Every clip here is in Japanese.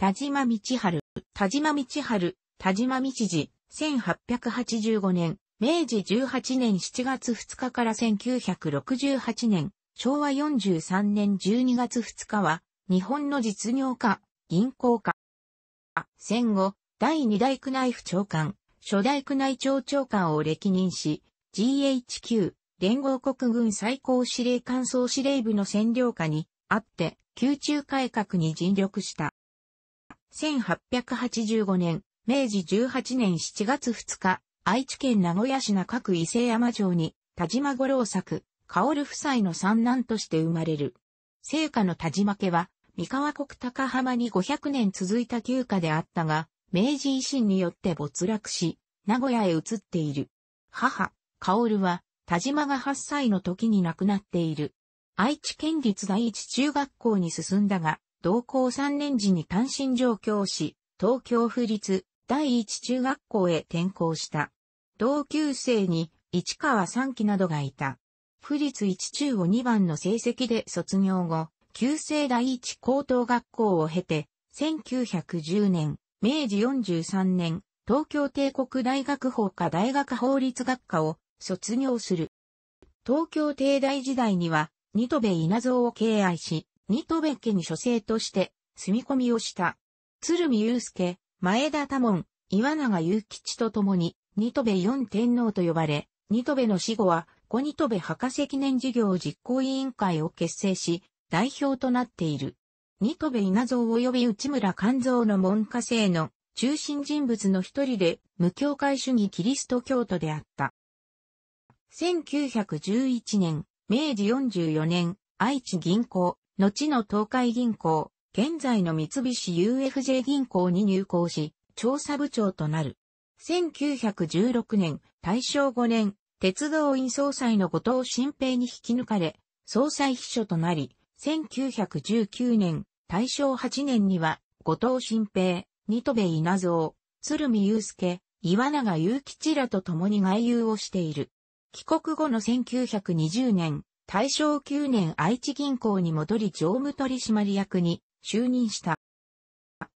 田島道春、田島道春、田島道治、1885年、明治18年7月2日から1968年、昭和43年12月2日は、日本の実業家、銀行家。戦後、第二大区内府長官、初代区内庁長官を歴任し、GHQ、連合国軍最高司令官総司令部の占領下にあって、宮中改革に尽力した。1885年、明治18年7月2日、愛知県名古屋市中区伊勢山町に、田島五郎作、薫夫妻の三男として生まれる。聖家の田島家は、三河国高浜に500年続いた旧家であったが、明治維新によって没落し、名古屋へ移っている。母、薫は、田島が8歳の時に亡くなっている。愛知県立第一中学校に進んだが、同校3年時に単身上京し、東京府立第一中学校へ転校した。同級生に市川三期などがいた。府立一中を2番の成績で卒業後、旧制第一高等学校を経て、1910年、明治43年、東京帝国大学法科大学法律学科を卒業する。東京帝大時代には、ニトベ稲造を敬愛し、新戸別家に書生として住み込みをした。鶴見祐介、前田多門、岩永祐吉と共に、新戸部四天皇と呼ばれ、新戸部の死後は、小新戸部博士記念事業実行委員会を結成し、代表となっている。新戸部稲造及び内村勘蔵の門下生の中心人物の一人で、無教会主義キリスト教徒であった。1911年、明治44年、愛知銀行、後の東海銀行、現在の三菱 UFJ 銀行に入行し、調査部長となる。1916年、大正5年、鉄道院総裁の後藤新平に引き抜かれ、総裁秘書となり、1919年、大正8年には、後藤新平、二戸部稲造、鶴見祐介、岩永祐吉らと共に外遊をしている。帰国後の1920年、大正9年愛知銀行に戻り常務取締役に就任した。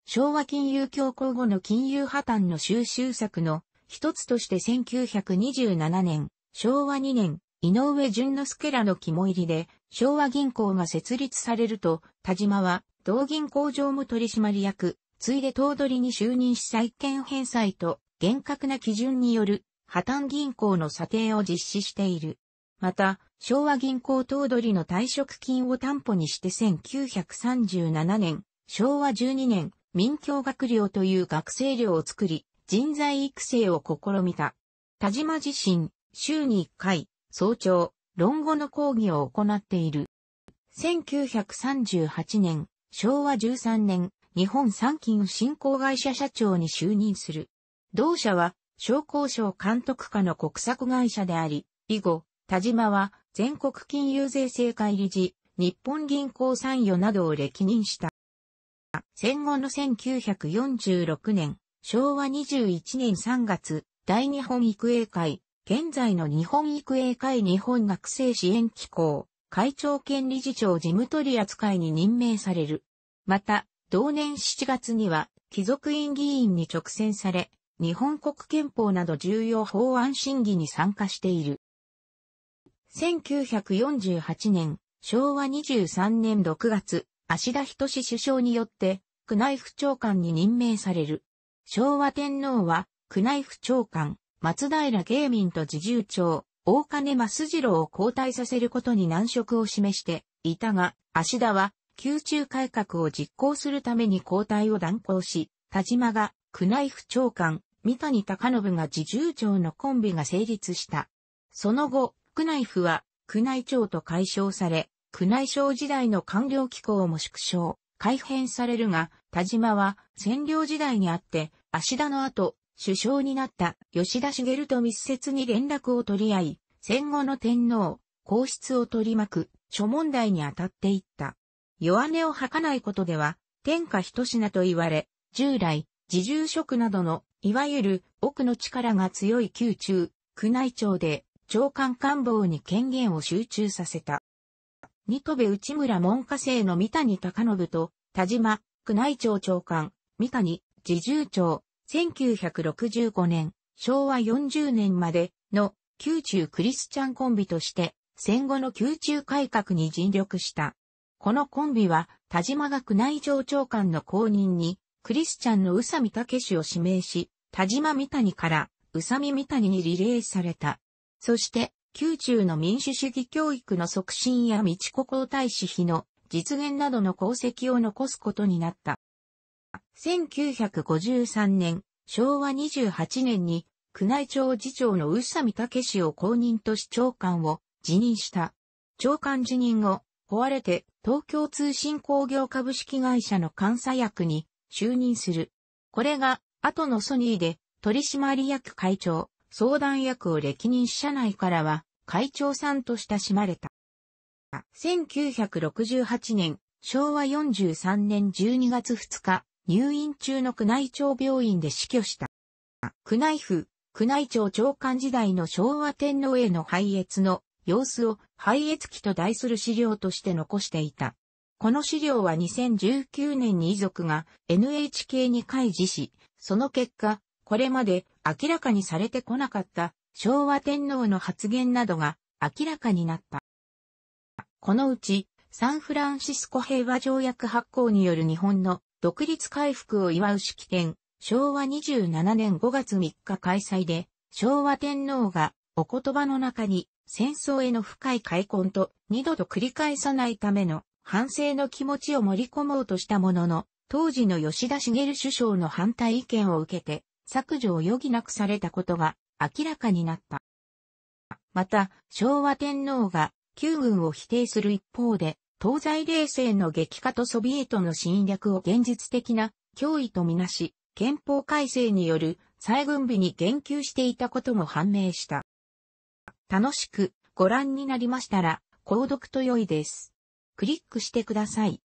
昭和金融恐慌後の金融破綻の収集策の一つとして1927年、昭和2年、井上淳之助らの肝入りで、昭和銀行が設立されると、田島は、同銀行常務取締役、ついで頭取に就任し債権返済と、厳格な基準による、破綻銀行の査定を実施している。また、昭和銀行頭取の退職金を担保にして1937年、昭和12年、民教学寮という学生寮を作り、人材育成を試みた。田島自身、週に1回、早朝、論語の講義を行っている。1938年、昭和13年、日本産金振興会社社長に就任する。同社は、商工省監督下の国策会社であり、以後、田島は全国金融税制会理事、日本銀行参与などを歴任した。戦後の1946年、昭和21年3月、大日本育英会、現在の日本育英会日本学生支援機構、会長兼理事長事務取扱いに任命される。また、同年7月には、貴族院議員に直選され、日本国憲法など重要法案審議に参加している。1948年、昭和23年6月、足田人志首相によって、宮内府長官に任命される。昭和天皇は、宮内府長官、松平芸民と自重長、大金増次郎を交代させることに難色を示していたが、足田は、宮中改革を実行するために交代を断行し、田島が、宮内府長官、三谷隆信が自重長のコンビが成立した。その後、ック内府は、宮内庁と解消され、宮内省時代の官僚機構も縮小、改変されるが、田島は占領時代にあって、芦田の後、首相になった吉田茂と密接に連絡を取り合い、戦後の天皇、皇室を取り巻く諸問題に当たっていった。弱音を吐かないことでは、天下一品と言われ、従来、自重職などの、いわゆる奥の力が強い宮中、宮内庁で長官官房に権限を集中させた。二戸内村門下生の三谷隆信と、田島、宮内庁長官、三谷、自重長、1965年、昭和40年までの宮中クリスチャンコンビとして、戦後の宮中改革に尽力した。このコンビは、田島が宮内庁長官の後任に、クリスチャンの宇佐美武氏を指名し、田島三谷から宇佐美三谷にリレーされた。そして、宮中の民主主義教育の促進や道子皇太子妃の実現などの功績を残すことになった。1953年、昭和28年に、宮内庁次長の宇佐美武氏を公認と市長官を辞任した。長官辞任後、壊れて東京通信工業株式会社の監査役に就任する。これが後のソニーで取締役会長、相談役を歴任し社内からは会長さんと親しまれた。1968年、昭和43年12月2日、入院中の宮内庁病院で死去した。宮内府、宮内庁長官時代の昭和天皇への拝謁の様子を拝謁記と題する資料として残していた。この資料は2019年に遺族が NHK に開示し、その結果、これまで明らかにされてこなかった昭和天皇の発言などが明らかになった。このうち、サンフランシスコ平和条約発行による日本の独立回復を祝う式典、昭和27年5月3日開催で、昭和天皇がお言葉の中に戦争への深い開墾と二度と繰り返さないための反省の気持ちを盛り込もうとしたものの、当時の吉田茂首相の反対意見を受けて、削除を余儀なくされたことが明らかになった。また、昭和天皇が旧軍を否定する一方で、東西冷戦の激化とソビエトの侵略を現実的な脅威とみなし、憲法改正による再軍備に言及していたことも判明した。楽しくご覧になりましたら、購読と良いです。クリックしてください。